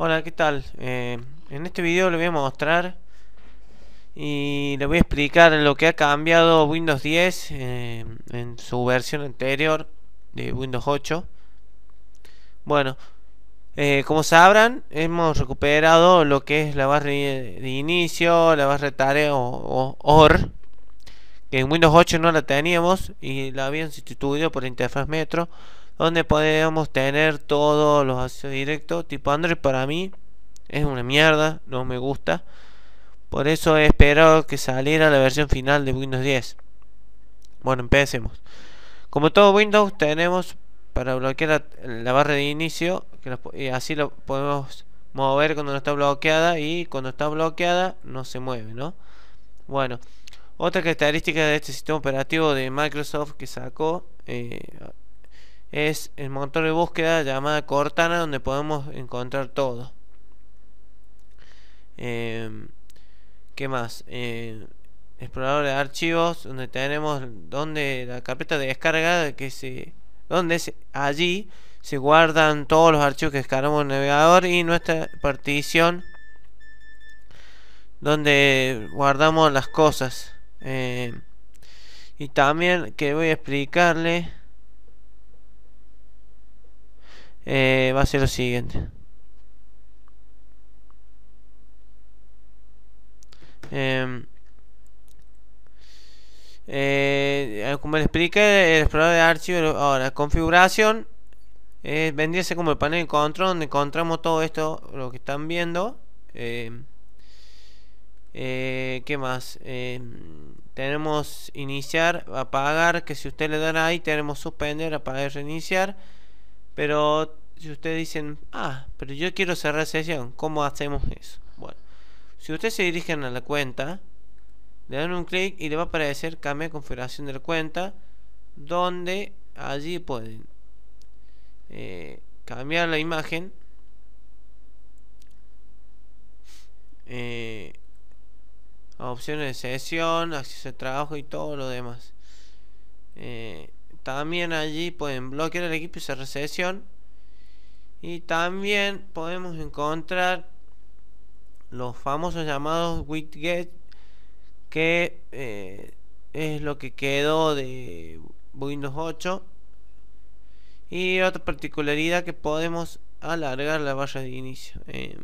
Hola, ¿qué tal? Eh, en este video le voy a mostrar y le voy a explicar lo que ha cambiado Windows 10 eh, en su versión anterior de Windows 8. Bueno, eh, como sabrán, hemos recuperado lo que es la barra de inicio, la barra de tarea o, o OR, que en Windows 8 no la teníamos y la habían sustituido por interfaz Metro donde podemos tener todos los accesos directos. Tipo Android para mí es una mierda, no me gusta. Por eso espero que saliera la versión final de Windows 10. Bueno, empecemos. Como todo Windows tenemos para bloquear la, barra de inicio, que y así lo podemos mover cuando no está bloqueada y cuando está bloqueada no se mueve, ¿no? Bueno, otra característica de este sistema operativo de Microsoft que sacó eh, es el motor de búsqueda llamada Cortana donde podemos encontrar todo. Em, ¿Qué más? Eh, explorador de archivos donde tenemos donde la carpeta de descarga que se donde se, allí se guardan todos los archivos que descargamos en el navegador y nuestra partición donde guardamos las cosas em, y también que voy a explicarle Eh, va a ser lo siguiente. Em, eh, eh, como les expliqué, el explorador de archivo, ahora configuración, vendría como el panel de control donde encontramos todo esto, lo que están viendo. Em, ¿Qué más? Em, tenemos iniciar, apagar, que si usted le da ahí, tenemos suspender, apagar, reiniciar. Pero si ustedes dicen, ah, pero yo quiero cerrar sesión, ¿cómo hacemos eso? Bueno, si ustedes se dirigen a la cuenta, le dan un clic y le va a aparecer cambia configuración de la cuenta, donde allí pueden eh, cambiar la imagen. Eh, opciones de sesión, acceso de trabajo y todo lo demás. Eh, también allí pueden bloquear el equipo y hacer recesión. Y también podemos encontrar los famosos llamados widgets que eh, es lo que quedó de Windows 8. Y otra particularidad que podemos alargar la barra de inicio. Em,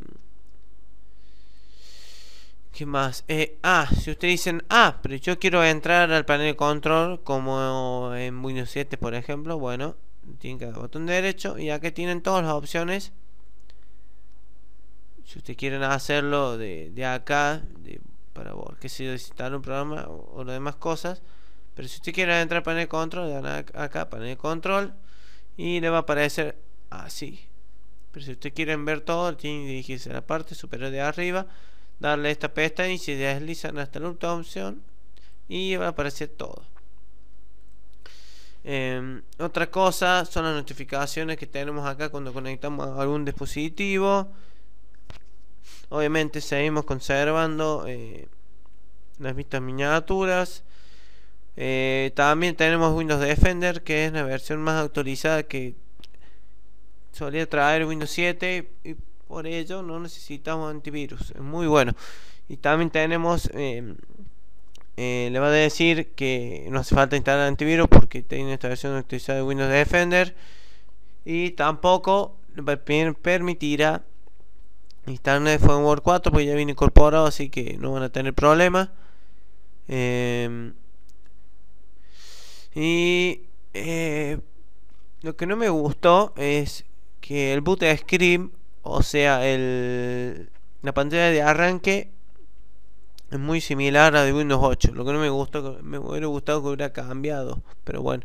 ¿Qué más? Eh, ah, si ustedes dicen, ah, pero yo quiero entrar al panel control como en Windows 7, por ejemplo, bueno, tienen que dar botón derecho y que tienen todas las opciones. Si ustedes quieren hacerlo de, acá, para que si necesitar un programa o, lo las demás cosas, pero si ustedes quieren entrar al panel de control, le dan acá panel de control y le va a aparecer así. Pero si ustedes quieren ver todo, tienen que dirigirse a la parte superior de arriba darle esta pestaña y si deslizan hasta la última opción y va a aparecer todo em, otra cosa son las notificaciones que tenemos acá cuando conectamos a algún dispositivo obviamente seguimos conservando eh, las vistas miniaturas eh, también tenemos Windows Defender que es la versión más actualizada que solía traer Windows 7 por ello no necesitamos antivirus, es muy bueno. Y también tenemos, em, eh, le va a decir que no hace falta instalar antivirus porque tiene versión actualizada de Windows Defender y tampoco permitirá instalar firmware 4 porque ya viene incorporado, así que no van a tener problema em, y eh, lo que no me gustó es que el boot Scream o sea, el, la pantalla de arranque es muy similar a de Windows 8. Lo que no me gustó, me hubiera gustado que hubiera cambiado, pero bueno.